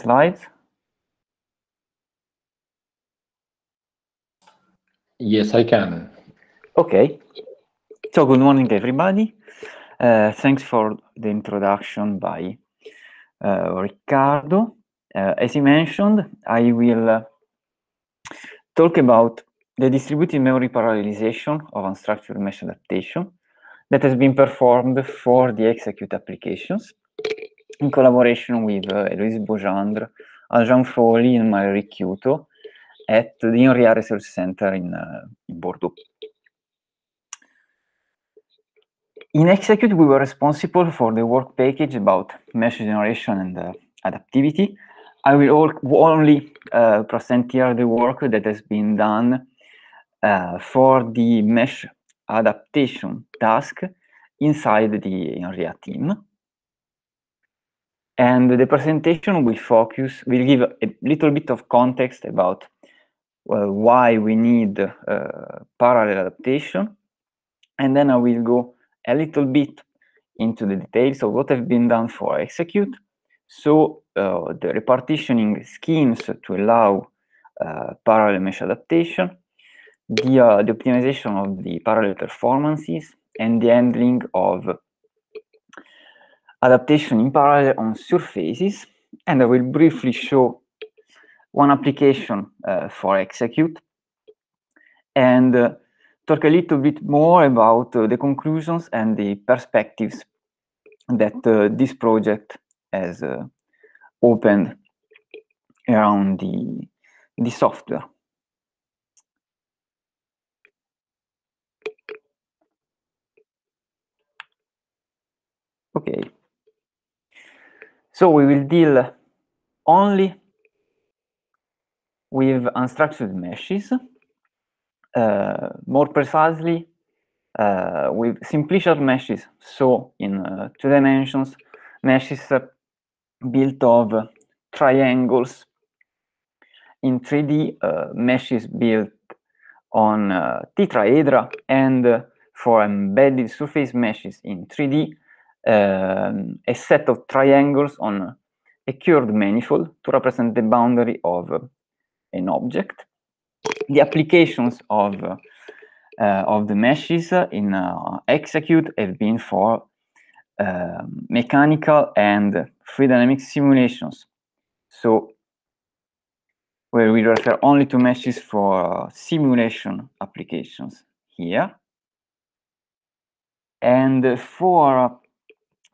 slides? Yes, I can. Okay. So good morning, everybody. Uh, thanks for the introduction by uh, Ricardo. Uh, as he mentioned, I will uh, talk about the distributed memory parallelization of unstructured mesh adaptation that has been performed for the execute applications in collaboration with uh, Louise Beaugendre, Jean Foley, and Marie Chiuto at the INRIA Research Center in, uh, in Bordeaux. In Execute, we were responsible for the work package about mesh generation and uh, adaptivity. I will only uh, present here the work that has been done uh, for the mesh adaptation task inside the INRIA team. And the presentation will focus, will give a little bit of context about why we need uh, parallel adaptation. And then I will go a little bit into the details of what have been done for execute. So uh, the repartitioning schemes to allow uh, parallel mesh adaptation, the, uh, the optimization of the parallel performances, and the handling of adaptation in parallel on surfaces. And I will briefly show one application uh, for execute and uh, talk a little bit more about uh, the conclusions and the perspectives that uh, this project has uh, opened around the, the software. Okay. So we will deal only with unstructured meshes, uh, more precisely uh, with simplicial meshes. So in uh, two dimensions, meshes built of triangles. In 3D, uh, meshes built on uh, tetrahedra and uh, for embedded surface meshes in 3D, Ehm, a set of triangles on a curved manifold to represent the boundary of an object. The applications of, uh, of the meshes in uh, Execute have been for uh, mechanical and free dynamic simulations. So where we refer only to meshes for simulation applications here. And for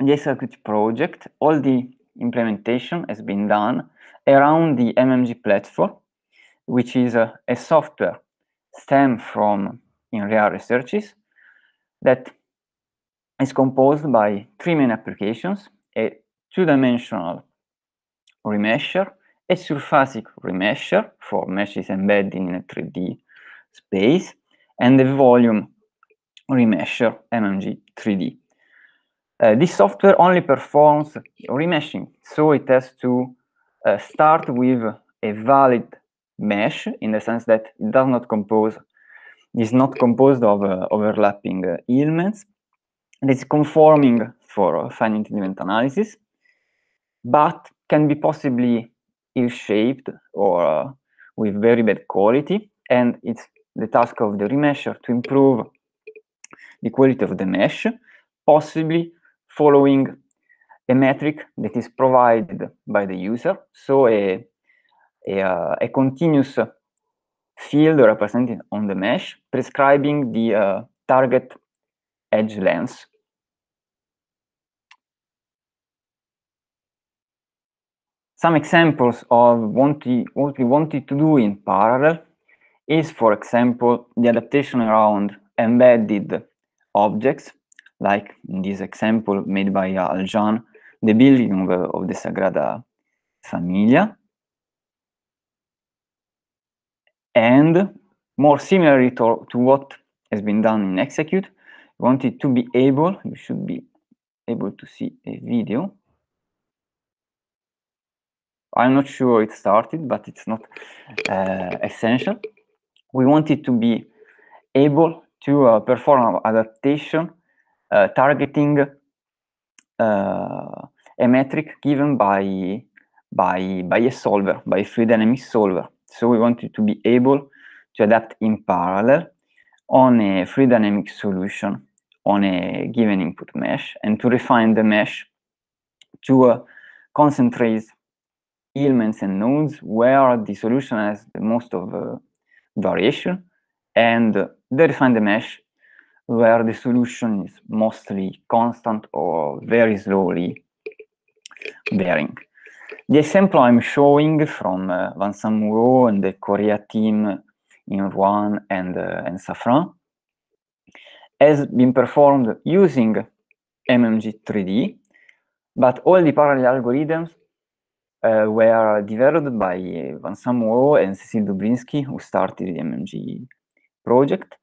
the Execute project, all the implementation has been done around the MMG platform, which is a, a software stem from InReal Researches that is composed by three main applications, a two-dimensional remesher, a surfacic remesher for meshes embedded in a 3D space, and a volume remesher MMG 3D. Uh, this software only performs remeshing, so it has to uh, start with a valid mesh in the sense that it does not compose, is not composed of uh, overlapping uh, elements, and it's conforming for finite element analysis, but can be possibly ill-shaped or uh, with very bad quality, and it's the task of the remesher to improve the quality of the mesh, possibly following a metric that is provided by the user. So a, a, uh, a continuous field represented on the mesh prescribing the uh, target edge length. Some examples of what we, what we wanted to do in parallel is, for example, the adaptation around embedded objects like in this example made by Aljan, the building of, of the Sagrada Familia, and more similarly to, to what has been done in Execute, we wanted to be able, you should be able to see a video. I'm not sure it started, but it's not uh, essential. We wanted to be able to uh, perform adaptation uh, targeting uh, a metric given by, by, by a solver, by a fluid dynamics solver. So we wanted to be able to adapt in parallel on a fluid dynamics solution on a given input mesh and to refine the mesh to uh, concentrate elements and nodes where the solution has the most of uh, variation and uh, the mesh where the solution is mostly constant or very slowly varying. The example I'm showing from uh, Vincent and the Korea team in Rouen and, uh, and Safran has been performed using MMG3D, but all the parallel algorithms uh, were developed by uh, Van Samuro and Cecil Dubrinsky, who started the MMG project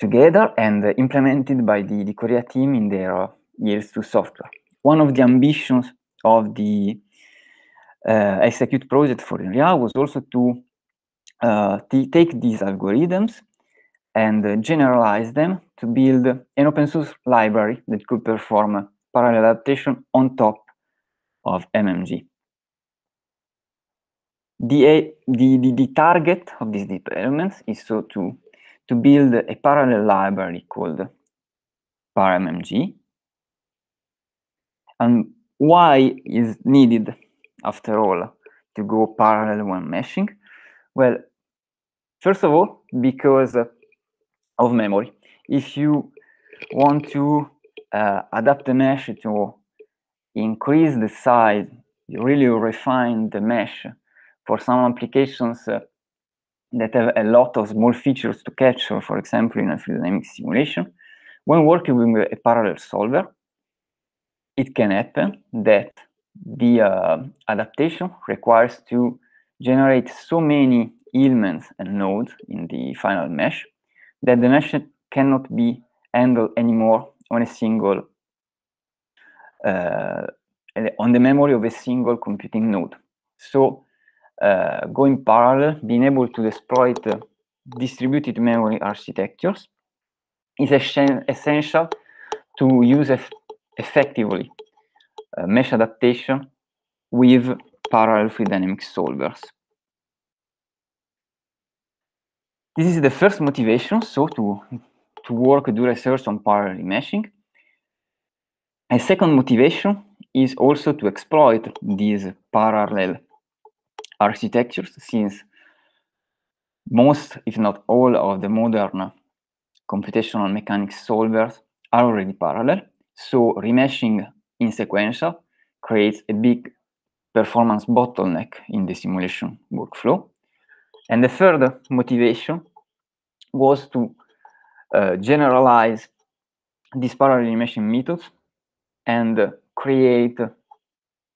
together and implemented by the, the Korea team in their uh, years to software. One of the ambitions of the uh, Execute project for Enria was also to uh, take these algorithms and generalize them to build an open source library that could perform parallel adaptation on top of MMG. The, the, the, the target of these developments is so to to build a parallel library called ParamMG. And why is needed, after all, to go parallel when meshing? Well, first of all, because of memory. If you want to uh, adapt the mesh to increase the size, you really refine the mesh. For some applications, uh, that have a lot of small features to catch, or uh, for example, in a fluid dynamic simulation, when working with a parallel solver, it can happen that the uh, adaptation requires to generate so many elements and nodes in the final mesh that the mesh cannot be handled anymore on a single uh, on the memory of a single computing node. So uh, going parallel, being able to exploit distributed memory architectures is essential to use eff effectively uh, mesh adaptation with parallel free dynamic solvers. This is the first motivation, so to, to work, do research on parallel meshing. A second motivation is also to exploit these parallel architectures since most, if not all, of the modern computational mechanics solvers are already parallel. So remeshing in sequential creates a big performance bottleneck in the simulation workflow. And the third motivation was to uh, generalize these parallel remeshing methods and create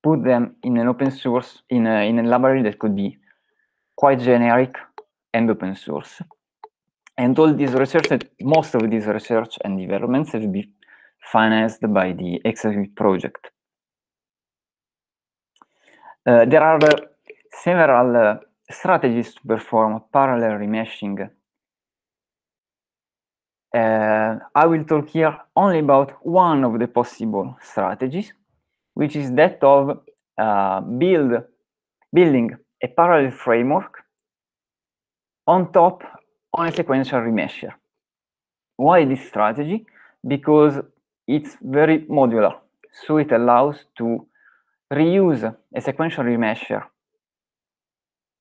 put them in an open source in a, in a library that could be quite generic and open source. And all these research, most of these research and developments have been financed by the Execute project. Uh, there are uh, several uh, strategies to perform parallel remeshing. Uh, I will talk here only about one of the possible strategies, which is that of uh, build, building a parallel framework on top on a sequential remesher. Why this strategy? Because it's very modular. So it allows to reuse a sequential remesher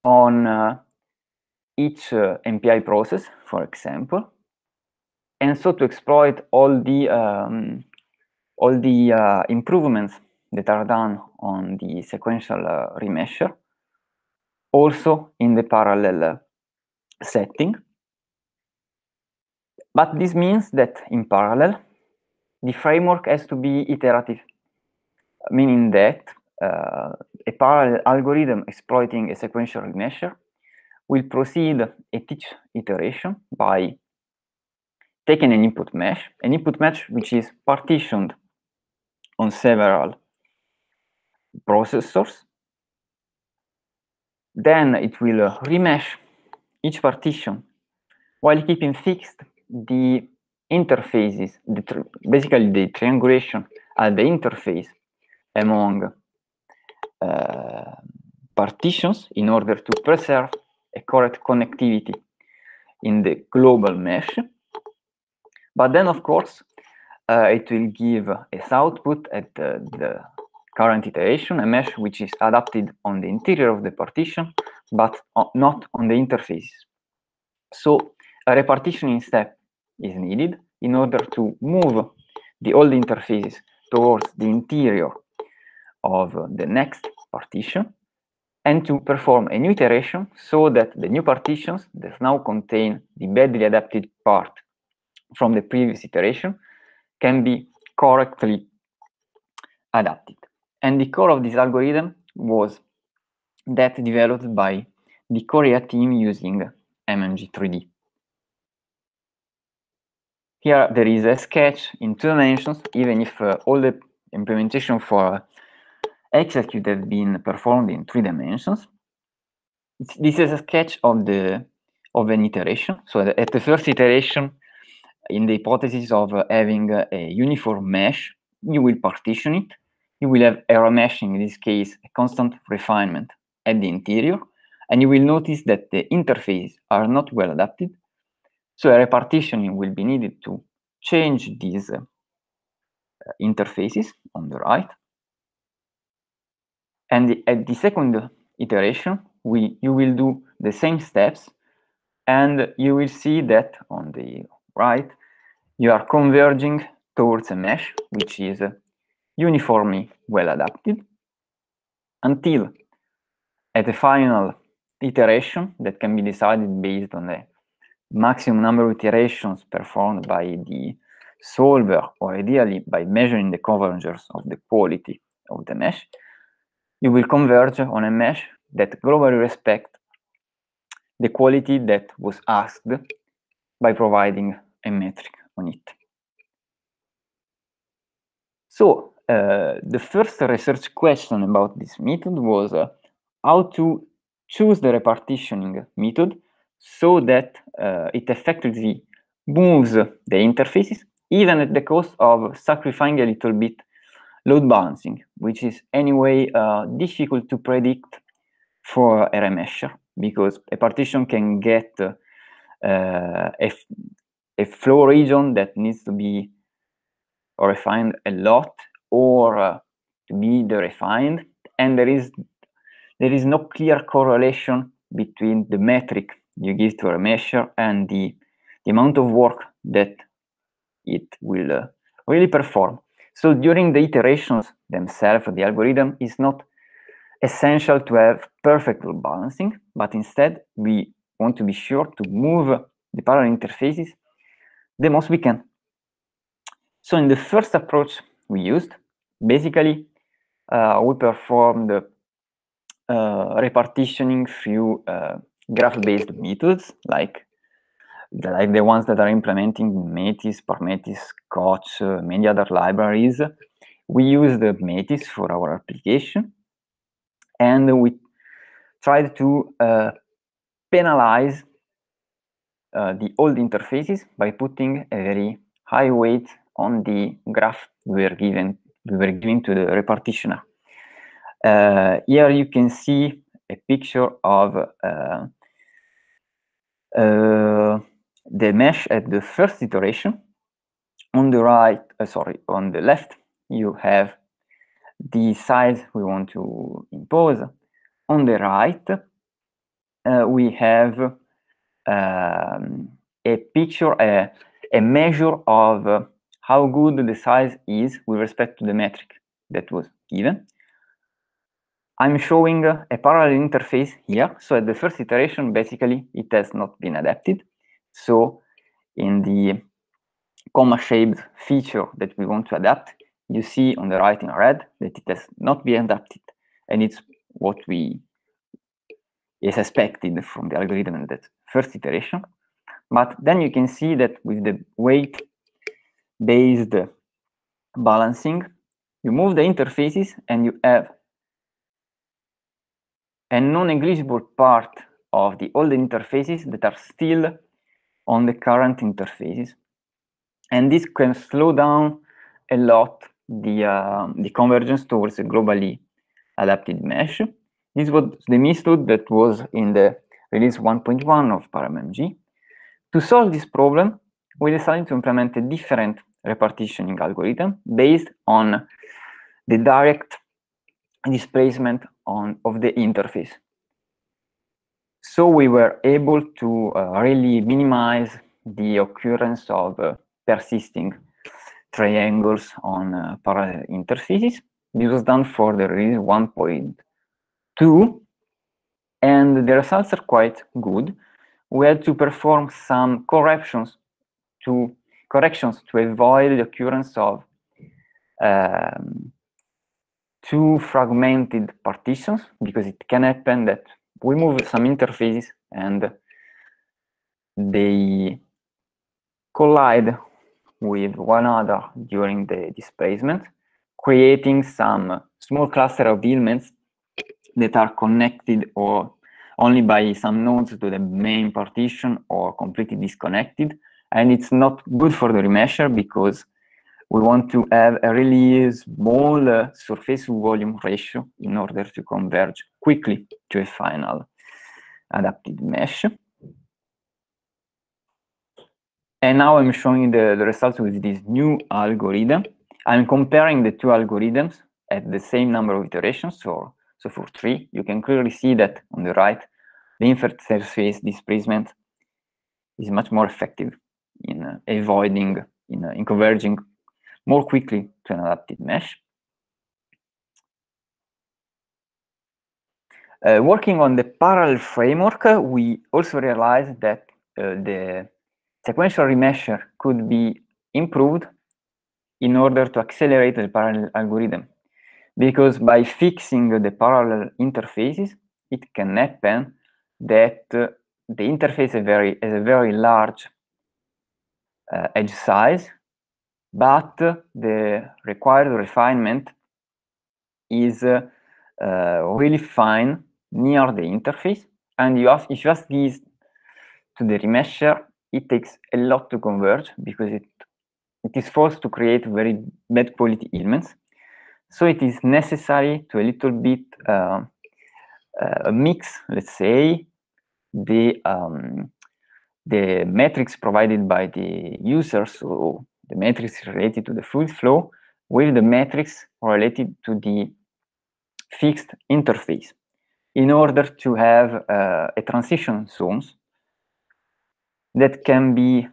on uh, each uh, MPI process, for example, and so to exploit all the um, all the uh, improvements that are done on the sequential uh, remesher, also in the parallel uh, setting. But this means that in parallel, the framework has to be iterative, meaning that uh, a parallel algorithm exploiting a sequential remeasure will proceed at each iteration by taking an input mesh, an input mesh which is partitioned on several processors. Then it will remesh each partition while keeping fixed the interfaces, the basically the triangulation at the interface among uh, partitions in order to preserve a correct connectivity in the global mesh. But then, of course, uh, it will give its output at uh, the, the current iteration, a mesh which is adapted on the interior of the partition, but not on the interfaces. So a repartitioning step is needed in order to move the old interfaces towards the interior of the next partition and to perform a new iteration so that the new partitions that now contain the badly adapted part from the previous iteration can be correctly adapted. And the core of this algorithm was that developed by the Korea team using MMG3D. Here there is a sketch in two dimensions, even if uh, all the implementation for execute has been performed in three dimensions. It's, this is a sketch of the of an iteration. So at the first iteration, in the hypothesis of having a uniform mesh, you will partition it you will have error meshing, in this case, a constant refinement at the interior, and you will notice that the interfaces are not well adapted, so a repartitioning will be needed to change these uh, interfaces on the right. And the, at the second iteration, we, you will do the same steps, and you will see that on the right, you are converging towards a mesh, which is uh, uniformly well adapted until at a final iteration that can be decided based on the maximum number of iterations performed by the solver or ideally by measuring the convergence of the quality of the mesh, you will converge on a mesh that globally respects the quality that was asked by providing a metric on it. So uh, the first research question about this method was uh, how to choose the repartitioning method so that uh, it effectively moves the interfaces, even at the cost of sacrificing a little bit load balancing, which is anyway uh, difficult to predict for a remesher because a partition can get uh, a, a flow region that needs to be refined a lot or uh, to be the refined and there is there is no clear correlation between the metric you give to a measure and the, the amount of work that it will uh, really perform so during the iterations themselves the algorithm is not essential to have perfect balancing but instead we want to be sure to move the parallel interfaces the most we can so in the first approach we used basically, uh, we perform the uh, repartitioning through uh, graph-based methods like the, like the ones that are implementing Metis, Parmetis, Koch, uh, many other libraries. We use the Metis for our application, and we tried to uh, penalize uh, the old interfaces by putting a very high weight on the graph we are given we were giving to the repartitioner. Uh, here you can see a picture of uh, uh, the mesh at the first iteration. On the right, uh, sorry, on the left, you have the size we want to impose. On the right, uh, we have um, a picture, a measure of how good the size is with respect to the metric that was given. I'm showing a parallel interface here. So at the first iteration, basically, it has not been adapted. So in the comma-shaped feature that we want to adapt, you see on the right in red that it has not been adapted. And it's what we is expected from the algorithm in that first iteration. But then you can see that with the weight based balancing, you move the interfaces and you have a non-negligible part of the old interfaces that are still on the current interfaces. And this can slow down a lot the, uh, the convergence towards a globally adapted mesh. This was the method that was in the release 1.1 of ParamMG. To solve this problem, we decided to implement a different repartitioning algorithm based on the direct displacement on, of the interface. So we were able to uh, really minimize the occurrence of uh, persisting triangles on uh, parallel interfaces. This was done for the release 1.2, and the results are quite good. We had to perform some corrections to corrections to avoid the occurrence of um, two fragmented partitions because it can happen that we move some interfaces and they collide with one another during the displacement, creating some small cluster of elements that are connected or only by some nodes to the main partition or completely disconnected and it's not good for the remesher because we want to have a really small uh, surface volume ratio in order to converge quickly to a final adapted mesh. And now I'm showing the, the results with this new algorithm. I'm comparing the two algorithms at the same number of iterations. So, so for three, you can clearly see that on the right, the inferred surface displacement is much more effective in uh, avoiding, in, uh, in converging more quickly to an adaptive mesh. Uh, working on the parallel framework, uh, we also realized that uh, the sequential remesher could be improved in order to accelerate the parallel algorithm. Because by fixing the parallel interfaces, it can happen that uh, the interface is very, is a very large uh, edge size, but the required refinement is uh, uh, really fine near the interface. And you ask, if you ask this to the remesher, it takes a lot to converge because it, it is forced to create very bad quality elements. So it is necessary to a little bit uh, uh, mix, let's say, the um, the metrics provided by the users, so the metrics related to the fluid flow, with the metrics related to the fixed interface in order to have uh, a transition zones that can be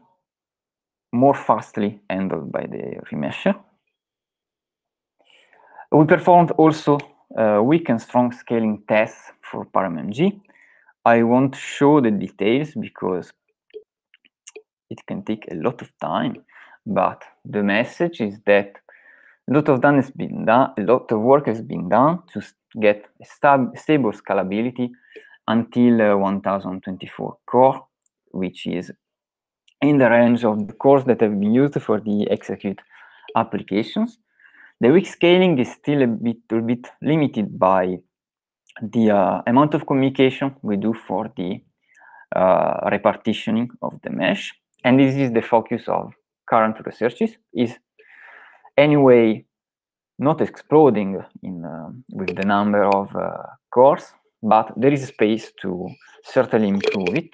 more fastly handled by the remesher. We performed also uh, weak and strong scaling tests for ParamMG. I won't show the details because it can take a lot of time but the message is that a lot of done has been done a lot of work has been done to get stab- stable scalability until uh, 1024 core which is in the range of the cores that have been used for the execute applications the weak scaling is still a bit, a bit limited by the uh, amount of communication we do for the uh, repartitioning of the mesh and this is the focus of current researches is anyway not exploding in uh, with the number of uh, cores but there is space to certainly improve it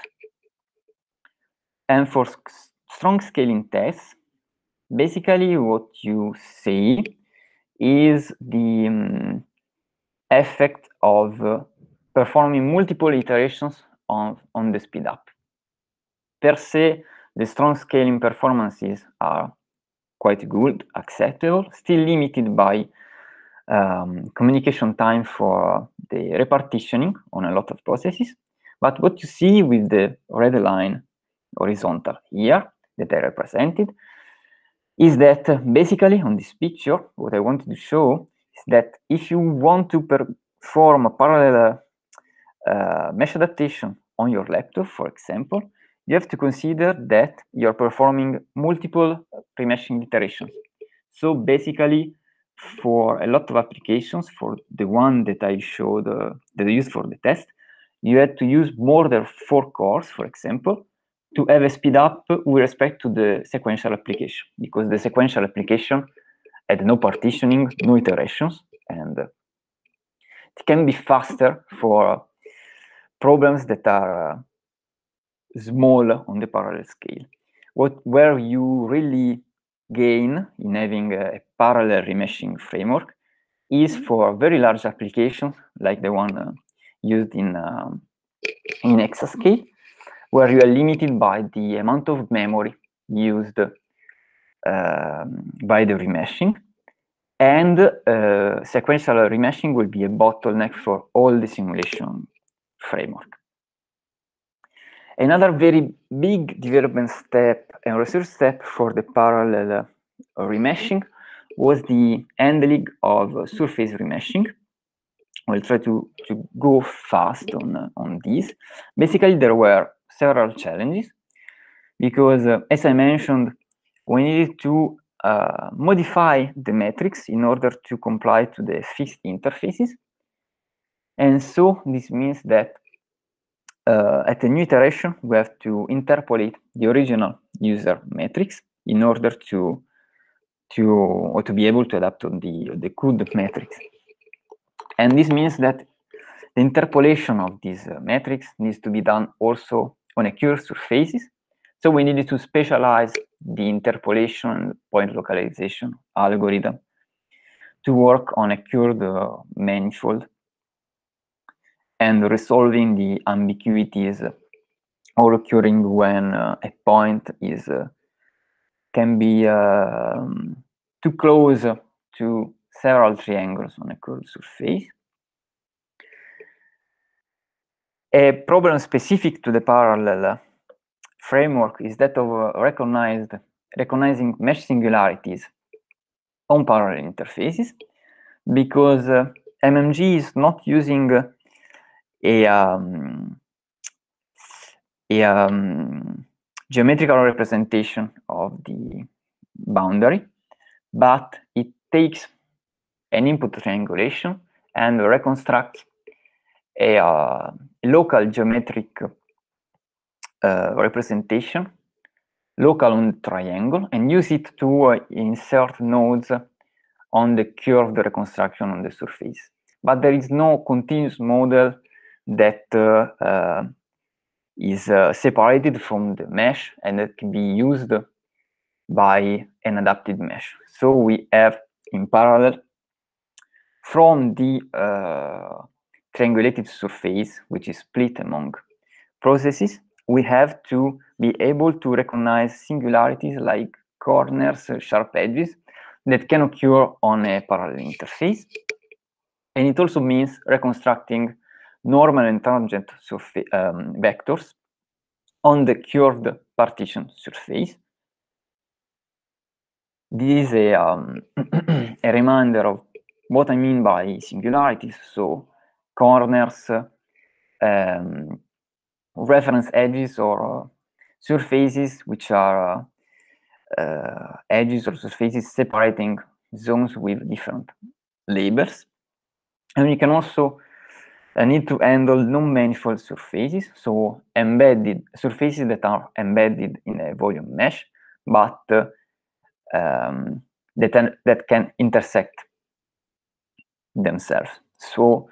and for strong scaling tests basically what you see is the um, effect of uh, performing multiple iterations on, on the speedup. Per se, the strong scaling performances are quite good, acceptable, still limited by um, communication time for the repartitioning on a lot of processes. But what you see with the red line horizontal here that I represented is that uh, basically on this picture, what I wanted to show is that if you want to perform a parallel uh, mesh adaptation on your laptop, for example, you have to consider that you're performing multiple remeshing iterations. So basically, for a lot of applications, for the one that I showed, uh, that I used for the test, you had to use more than four cores, for example, to have a speed up with respect to the sequential application, because the sequential application had no partitioning, no iterations, and uh, it can be faster for problems that are uh, small on the parallel scale. What where you really gain in having a, parallel remeshing framework is mm-hmm. for very large applications like the one uh, used in um, in exascale, where you are limited by the amount of memory used uh, by the remeshing. And uh, sequential remeshing will be a bottleneck for all the simulation framework. Another very big development step and research step for the parallel uh, remeshing was the handling of surface remeshing. We'll try to, to go fast on, uh, on this. Basically, there were several challenges because, uh, as I mentioned, we needed to uh, modify the matrix in order to comply to the fixed interfaces. And so this means that uh, at a new iteration, we have to interpolate the original user matrix in order to to or to be able to adapt on the the code matrix. And this means that the interpolation of these uh, needs to be done also on a cured surfaces. So we needed to specialize the interpolation and point localization algorithm to work on a cured uh, manifold and resolving the ambiguities all occurring when uh, a point is uh, can be uh, too close to several triangles on a curved surface. A problem specific to the parallel uh, framework is that of uh, recognized, recognizing mesh singularities on parallel interfaces because uh, MMG is not using a um, um, geometrical representation of the boundary, but it takes an input triangulation and reconstructs a uh, local geometric uh, representation, local on triangle, and use it to uh, insert nodes on the curved reconstruction on the surface. But there is no continuous model that uh, uh, is uh, separated from the mesh and that can be used by an adapted mesh. So we have in parallel from the triangulated surface, which is split among processes, we have to be able to recognize singularities like corners, sharp edges that can occur on a parallel interface. And it also means reconstructing normal and tangent um, vectors on the curved partition surface. This is a, um, a reminder of what I mean by singularities, so corners, um, reference edges or uh, surfaces which are uh, uh, edges or surfaces separating zones with different labels. And we can also I need to handle non-manifold surfaces, so embedded surfaces that are embedded in a volume mesh, but uh, um, that, that can intersect themselves. So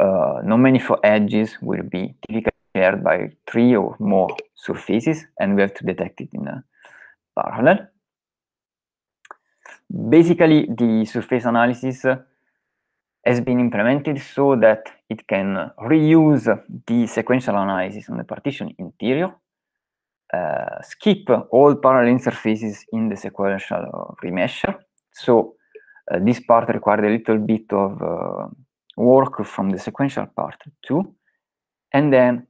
uh, non-manifold edges will be typically shared by three or more surfaces, and we have to detect it in a parallel. Basically, the surface analysis uh, has been implemented so that it can reuse the sequential analysis on the partition interior, uh, skip all parallel interfaces in the sequential uh, remesher. So uh, this part required a little bit of uh, work from the sequential part too. And then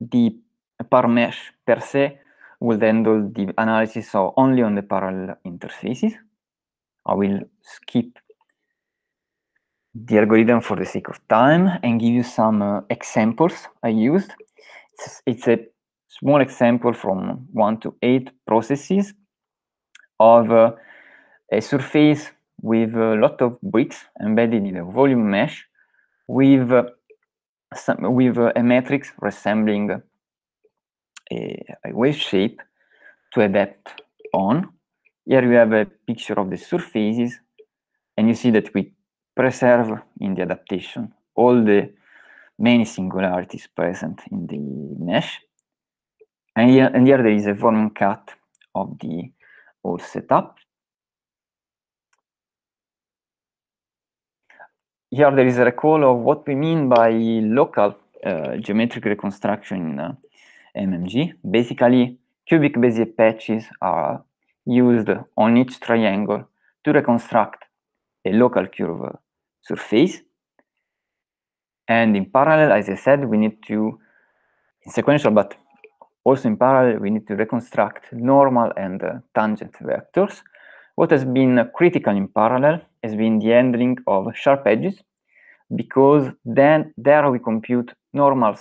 the par mesh per se will handle the analysis so only on the parallel interfaces. I will skip the algorithm for the sake of time and give you some uh, examples I used. It's, it's, a small example from one to eight processes of uh, a surface with a lot of bricks embedded in a volume mesh with, uh, some, with uh, a matrix resembling a, a wave shape to adapt on. Here we have a picture of the surfaces and you see that we preserve in the adaptation all the many singularities present in the mesh. And here, and here there is a volume cut of the whole setup. Here there is a recall of what we mean by local uh, geometric reconstruction in uh, MMG. Basically, cubic Bezier patches are used on each triangle to reconstruct a local curve surface. And in parallel, as I said, we need to, in sequential, but also in parallel, we need to reconstruct normal and uh, tangent vectors. What has been critical in parallel has been the handling of sharp edges, because then there we compute normals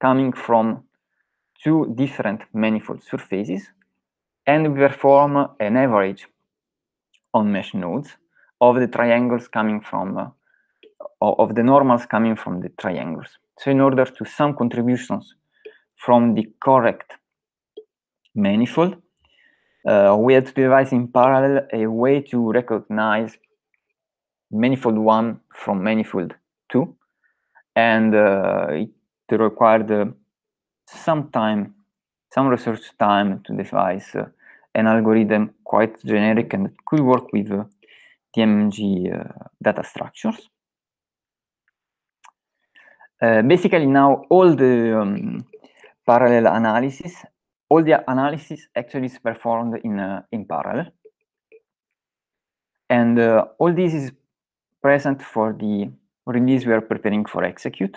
coming from two different manifold surfaces, and we perform an average on mesh nodes of the triangles coming from, uh, of the normals coming from the triangles. So in order to sum contributions from the correct manifold, uh, we had to devise in parallel a way to recognize manifold 1 from manifold 2 and uh, it required uh, some time some research time to devise uh, an algorithm quite generic and could work with uh, TMG eh, data structures. Eh, basically now all the um, parallel analysis, all the analysis actually is performed in, eh, in parallel. And all this is present for the release we are preparing for execute,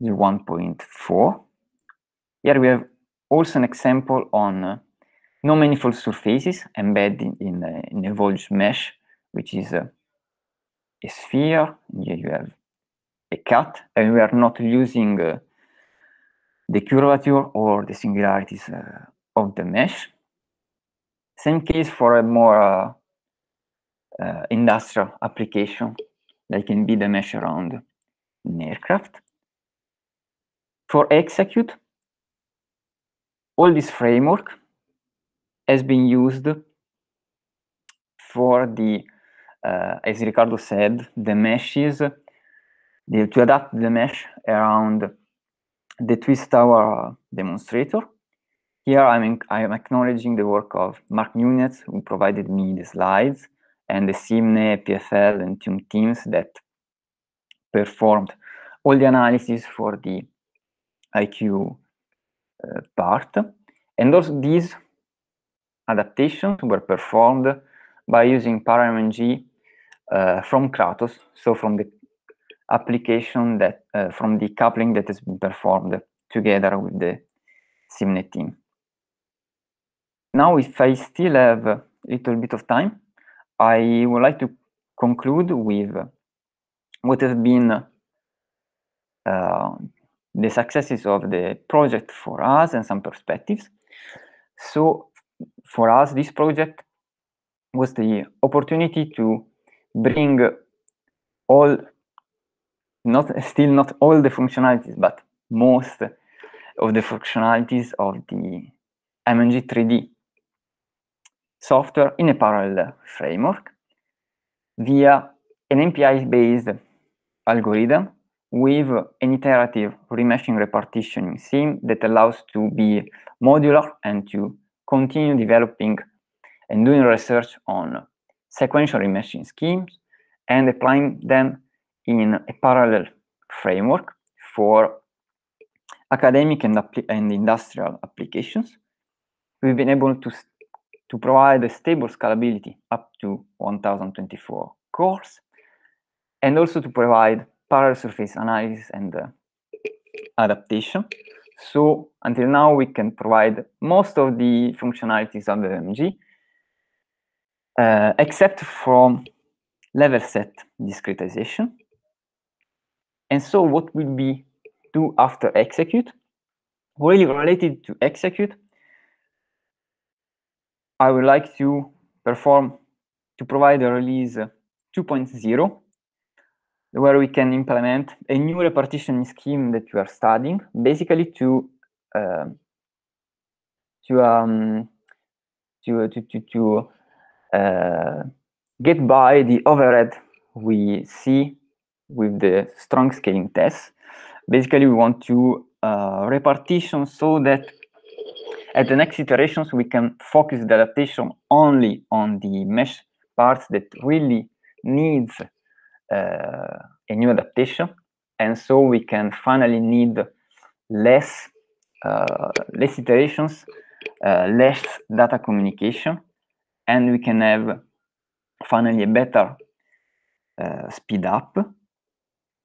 the 1.4. Here we have also an example on uh, non-manifold surfaces embedded in, in, uh, in a voltage mesh which is a, uh, a sphere. Here you have a cut, and we are not using uh, the curvature or the singularities uh, of the mesh. Same case for a more uh, uh industrial application, that can be the mesh around an aircraft. For execute, all this framework has been used for the Eh, as Ricardo said, the meshes, the, to adapt the mesh around the twist tower demonstrator. Here I'm, in, I'm acknowledging the work of Mark Nunez, who provided me the slides, and the CIMNE, PFL, and TUM teams that performed all the analysis for the IQ uh, eh, part. And also these adaptations were performed by using ParamNG uh, from Kratos, so from the application that uh, from the coupling that has been performed together with the Simnet team. Now, if I still have a little bit of time, I would like to conclude with what has been uh, the successes of the project for us and some perspectives. So for us, this project was the opportunity to bring all not still not all the functionalities but most of the functionalities of the MNG 3D software in a parallel framework via an MPI-based algorithm with an iterative remeshing repartitioning scheme that allows to be modular and to continue developing and doing research on sequential imaging schemes and applying them in a parallel framework for academic and, and industrial applications. We've been able to, to provide a stable scalability up to 1024 cores and also to provide parallel surface analysis and uh, adaptation. So until now, we can provide most of the functionalities of the MG uh, except from level set discretization. And so what will be do after execute, really related to execute, I would like to perform, to provide a release 2.0, where we can implement a new repartition scheme that we are studying, basically to uh, to, um, to uh, to to to uh, get by the overhead we see with the strong scaling test. Basically, we want to uh, repartition so that at the next iterations, we can focus the adaptation only on the mesh parts that really needs uh, a new adaptation. And so we can finally need less, uh, less iterations, uh, less data communication, and we can have finally a better uh, speed up.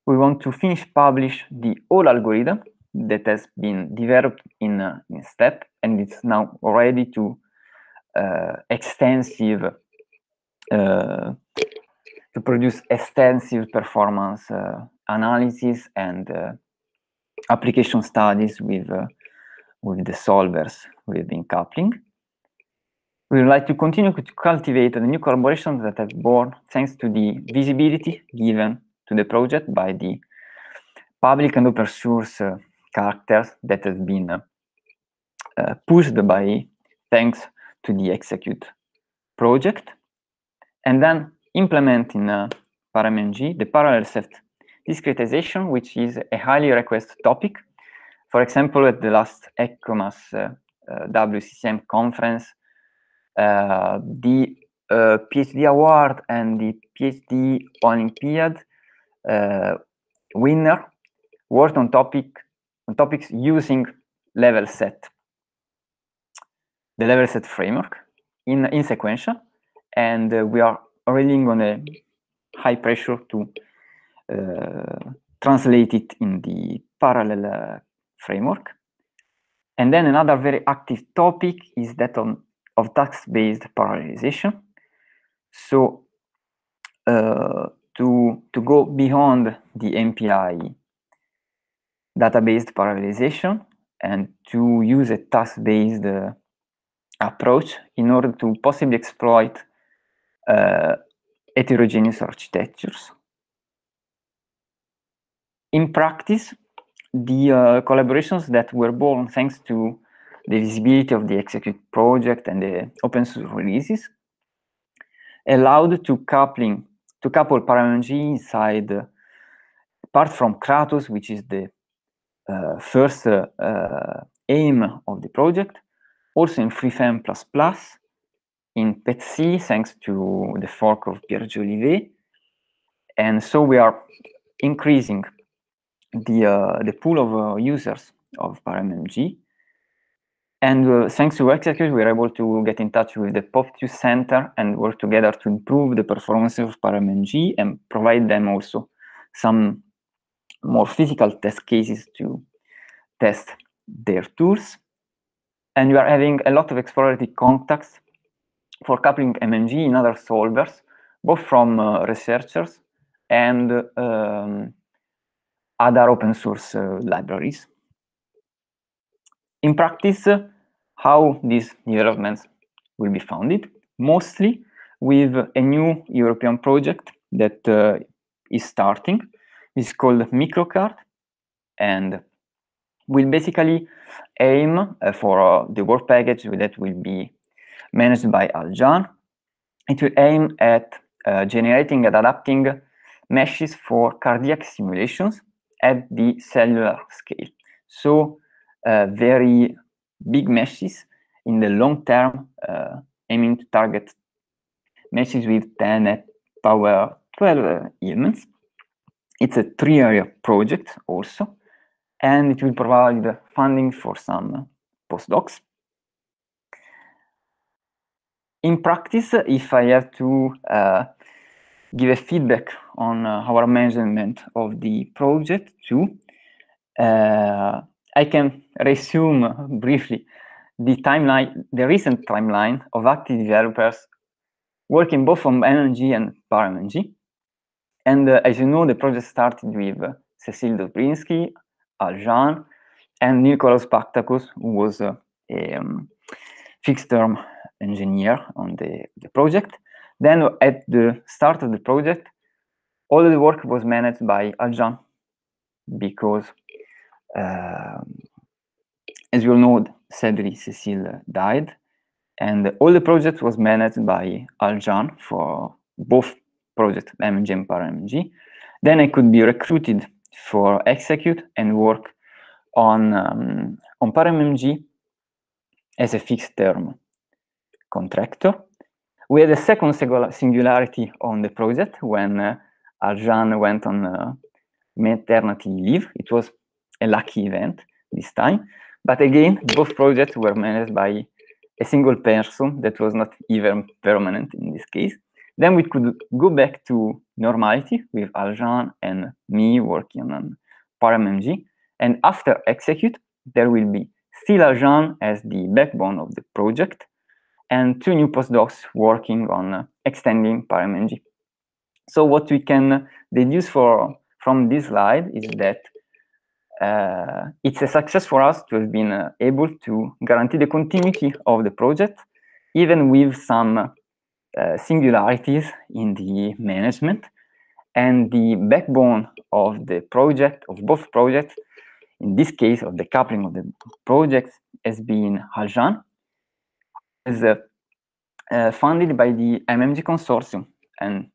We want to finish publish the whole algorithm that has been developed in, uh, in STEP and it's now ready to uh, extensive uh, to produce extensive performance uh, analysis and uh, application studies with with the solvers we've been coupling. We would like to continue to cultivate the new collaborations that have born thanks to the visibility given to the project by the public and open source uh, characters that has been uh, uh pushed by thanks to the execute project and then implement in uh, ParamNG the parallel set discretization, which is a highly requested topic. For example, at the last ECOMAS uh, uh, WCCM conference, uh, the uh, PhD award and the PhD Olympiad uh, winner worked on topic on topics using level set, the level set framework in in sequential, and uh, we are relying on a high pressure to uh, translate it in the parallel uh, framework. And then another very active topic is that on of task-based parallelization. So uh, to, to go beyond the MPI data-based parallelization and to use a task-based uh, approach in order to possibly exploit uh, heterogeneous architectures. In practice, the uh, collaborations that were born thanks to the visibility of the execute project and the open source releases, allowed to coupling to couple ParamountG inside, apart uh, from Kratos, which is the uh, first uh, uh aim of the project, also in FreeFM++, in PetC, thanks to the fork of Pierre Jolivet. And so we are increasing the, uh, the pool of users of ParamountG and uh, thanks to Execute, we are able to get in touch with the POP2 Center and work together to improve the performance of ParamNG and provide them also some more physical test cases to test their tools. And we are having a lot of exploratory contacts for coupling MNG in other solvers, both from uh, researchers and um, other open source uh, libraries. In practice, how these developments will be funded, mostly with a new European project that uh, is starting. It's called MicroCard and will basically aim uh, for uh, the work package that will be managed by Aljan. It will aim at uh, generating and adapting meshes for cardiac simulations at the cellular scale. So uh, very big meshes in the long term, uh, aiming to target meshes with 10 at power 12 uh, elements. It's a three area project also, and it will provide funding for some postdocs. In practice, if I have to uh, give a feedback on uh, our management of the project too, uh, I can resume briefly the timeline, the recent timeline of active developers working both on energy and bioenergy. And uh, as you know, the project started with uh, Cecil Dobrinsky, Aljan, and Nikolaos Paktakos, who was uh, a um, fixed-term engineer on the, the project. Then uh, at the start of the project, all of the work was managed by Aljan because um, as you all know, sadly, Cecile died, and all the project was managed by Aljan for both project MNG and ParamG. Then I could be recruited for execute and work on um, on PowerMNG as a fixed term contractor. We had a second singularity on the project when uh, went on uh, maternity leave. It was a lucky event this time. But again, both projects were managed by a single person that was not even permanent in this case. Then we could go back to normality with Aljan and me working on ParamMG. And after execute, there will be still Aljan as the backbone of the project and two new postdocs working on extending ParamMG. So what we can deduce for, from this slide is that uh, it's a success for us to have been uh, able to guarantee the continuity of the project, even with some uh, singularities in the management. And the backbone of the project, of both projects, in this case, of the coupling of the projects, has been Haljan, is uh, uh, funded by the MMG consortium. And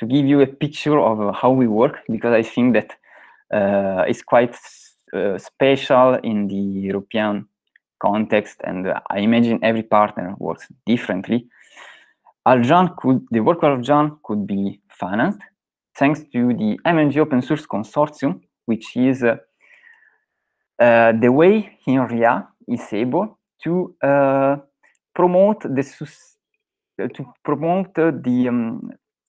to give you a picture of how we work, because I think that uh, it's quite uh, special in the European context, and I imagine every partner works differently. Aljan could the work of Aljan could be financed thanks to the MNG Open Source Consortium, which is uh, uh the way inria is able to uh, promote the to promote the um,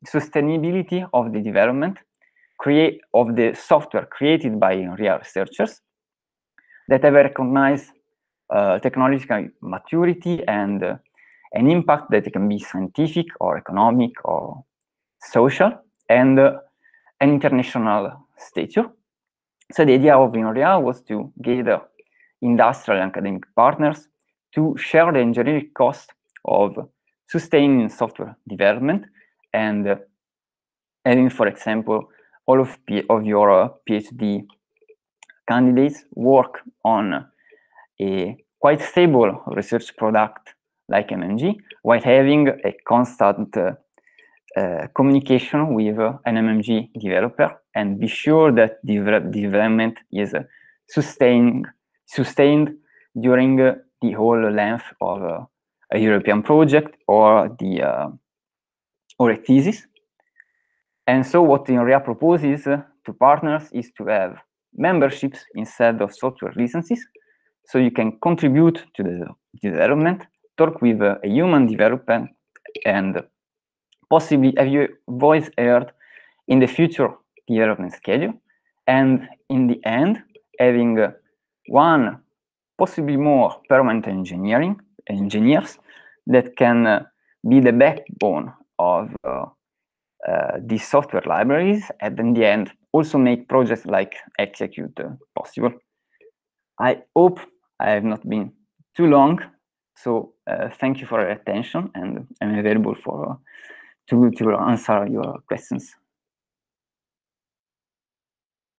sustainability of the development create of the software created by real researchers that have recognized uh, technological maturity and uh, an impact that can be scientific or economic or social and uh, an international stature. So the idea of INRIA was to gather industrial and academic partners to share the engineering cost of sustaining software development and having, uh, for example, all of, P- of your uh, PhD candidates work on a quite stable research product like MMG while having a constant uh, uh, communication with uh, an MMG developer and be sure that develop- development is uh, sustained, sustained during uh, the whole length of a European project or the or a thesis and so what INRIA proposes to partners is to have memberships instead of software licenses. So you can contribute to the development, talk with a human developer, and possibly have your voice heard in the future development schedule. And in the end, having uh, one, possibly more permanent engineering engineers that can uh, be the backbone of uh, uh, these software libraries and in the end also make projects like execute possible. I hope I have not been too long. So uh, thank you for your attention and I'm available for uh, to, to answer your questions.